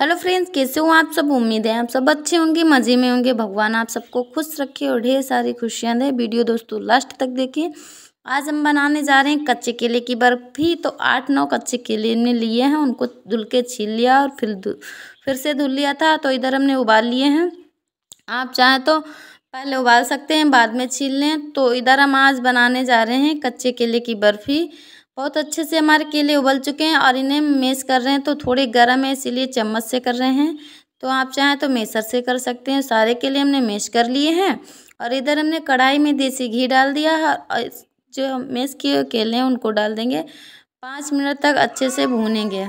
hello friends कैसे हो आप सब उम्मीद है आप सब अच्छे होंगे मज़े में होंगे भगवान आप सबको खुश रखे और ढेर सारी खुशियाँ दें वीडियो दोस्तों लास्ट तक देखिए आज हम बनाने जा रहे हैं कच्चे केले की बर्फ़ी तो आठ नौ कच्चे केले ने लिए हैं उनको धुल के छील लिया और फिर फिर से धुल लिया था तो इधर हमने उबाल लिए हैं आप चाहें तो पहले उबाल सकते हैं बाद में छील लें तो इधर हम आज बनाने जा रहे हैं कच्चे केले की बर्फ़ी बहुत अच्छे से हमारे केले उबल चुके हैं और इन्हें मेस कर रहे हैं तो थोड़े गर्म है इसीलिए चम्मच से कर रहे हैं तो आप चाहें तो मेसर से कर सकते हैं सारे केले हमने मेस कर लिए हैं और इधर हमने कढ़ाई में देसी घी डाल दिया है और जो मेस किए केले हैं उनको डाल देंगे पाँच मिनट तक अच्छे से भूनेंगे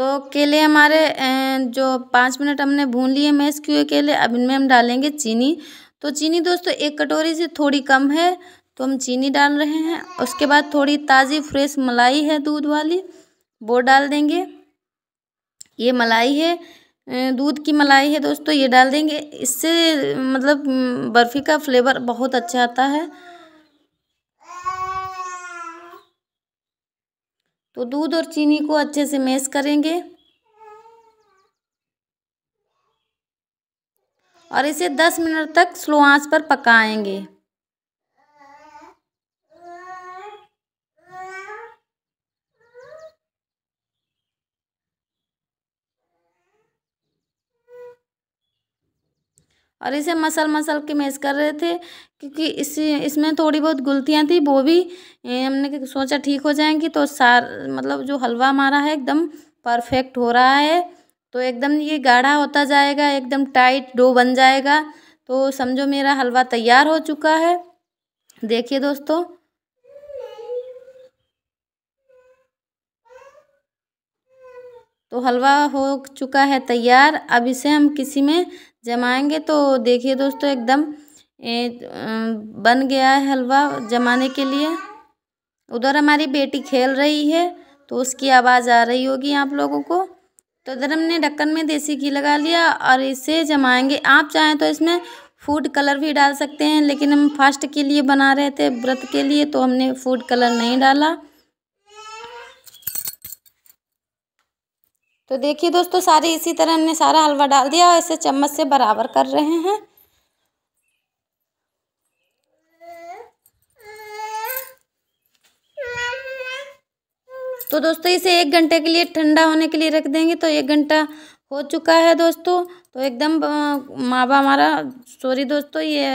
तो केले हमारे जो पाँच मिनट हमने भून लिए मैश किए केले अब इनमें हम डालेंगे चीनी तो चीनी दोस्तों एक कटोरी से थोड़ी कम है तो हम चीनी डाल रहे हैं उसके बाद थोड़ी ताज़ी फ्रेश मलाई है दूध वाली वो डाल देंगे ये मलाई है दूध की मलाई है दोस्तों ये डाल देंगे इससे मतलब बर्फ़ी का फ्लेवर बहुत अच्छा आता है तो दूध और चीनी को अच्छे से मैश करेंगे और इसे 10 मिनट तक स्लो आंच पर पकाएंगे और इसे मसल मसल के मैश कर रहे थे क्योंकि इस इसमें थोड़ी बहुत गुलतियाँ थी वो भी हमने सोचा ठीक हो जाएंगी तो सार मतलब जो हलवा हमारा है एकदम परफेक्ट हो रहा है तो एकदम ये गाढ़ा होता जाएगा एकदम टाइट डो बन जाएगा तो समझो मेरा हलवा तैयार हो चुका है देखिए दोस्तों तो हलवा हो चुका है तैयार अब इसे हम किसी में जमाएंगे तो देखिए दोस्तों एकदम बन गया है हलवा जमाने के लिए उधर हमारी बेटी खेल रही है तो उसकी आवाज़ आ रही होगी आप लोगों को तो इधर हमने ढक्कन में देसी घी लगा लिया और इसे जमाएंगे आप चाहें तो इसमें फूड कलर भी डाल सकते हैं लेकिन हम फास्ट के लिए बना रहे थे व्रत के लिए तो हमने फूड कलर नहीं डाला तो देखिए दोस्तों सारे इसी तरह हमने सारा हलवा डाल दिया और इसे चम्मच से बराबर कर रहे हैं तो दोस्तों इसे एक घंटे के लिए ठंडा होने के लिए रख देंगे तो एक घंटा हो चुका है दोस्तों तो एकदम मावा हमारा सॉरी दोस्तों ये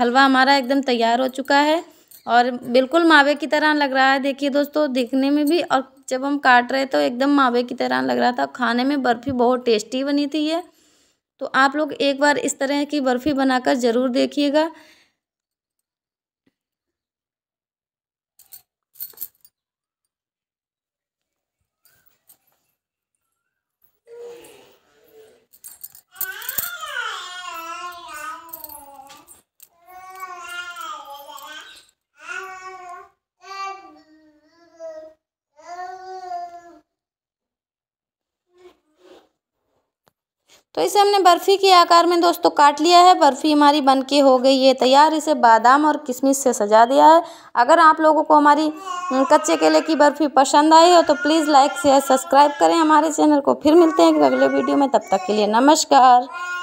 हलवा हमारा एकदम तैयार हो चुका है और बिल्कुल मावे की तरह लग रहा है देखिए दोस्तों दिखने में भी और जब हम काट रहे तो एकदम मावे की तरह लग रहा था खाने में बर्फ़ी बहुत टेस्टी बनी थी ये तो आप लोग एक बार इस तरह की बर्फ़ी बनाकर ज़रूर देखिएगा तो इसे हमने बर्फ़ी के आकार में दोस्तों काट लिया है बर्फ़ी हमारी बन के हो गई है तैयार इसे बादाम और किशमिश से सजा दिया है अगर आप लोगों को हमारी हम्म, कच्चे केले की बर्फ़ी पसंद आई हो तो प्लीज़ लाइक शेयर सब्सक्राइब करें हमारे चैनल को फिर मिलते हैं अगले वीडियो में तब तक के लिए नमस्कार